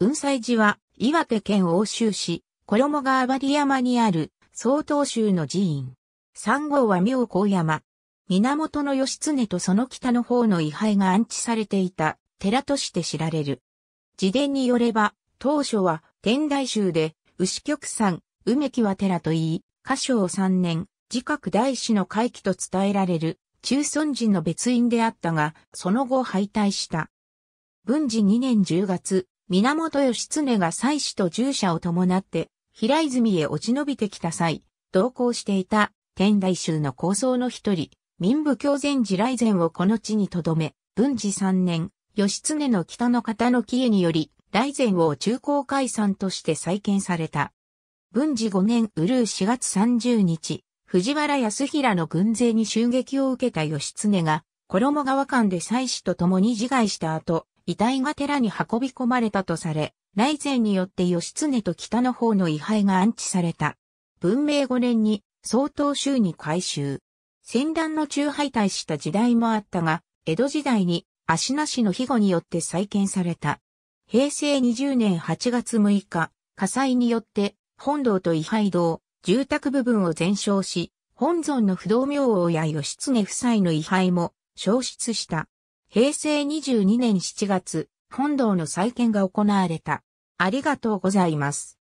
雲西寺は、岩手県奥州市、衣川張山にある、曹洞宗の寺院。三号は妙高山。源義経とその北の方の位牌が安置されていた寺として知られる。自伝によれば、当初は天台宗で、牛曲山、梅木は寺と言い、歌唱三年、自覚大師の回帰と伝えられる、中尊寺の別院であったが、その後敗退した。文治2年10月、源義経が妻子と従者を伴って平泉へ落ち延びてきた際、同行していた天台宗の構想の一人、民部教前寺来前をこの地に留め、文治三年、義経の北の方の帰依により、来前を中高解散として再建された。文治五年うるう4月30日、藤原康平の軍勢に襲撃を受けた義経が、衣川間で妻子と共に自害した後、遺体が寺に運び込まれたとされ、内前によって義経と北の方の位牌が安置された。文明5年に曹洞宗に改修。戦乱の中敗退した時代もあったが、江戸時代に足名しの庇護によって再建された。平成20年8月6日、火災によって本堂と位牌堂、住宅部分を全焼し、本尊の不動明王や義経夫妻の位牌も消失した。平成22年7月、本堂の再建が行われた。ありがとうございます。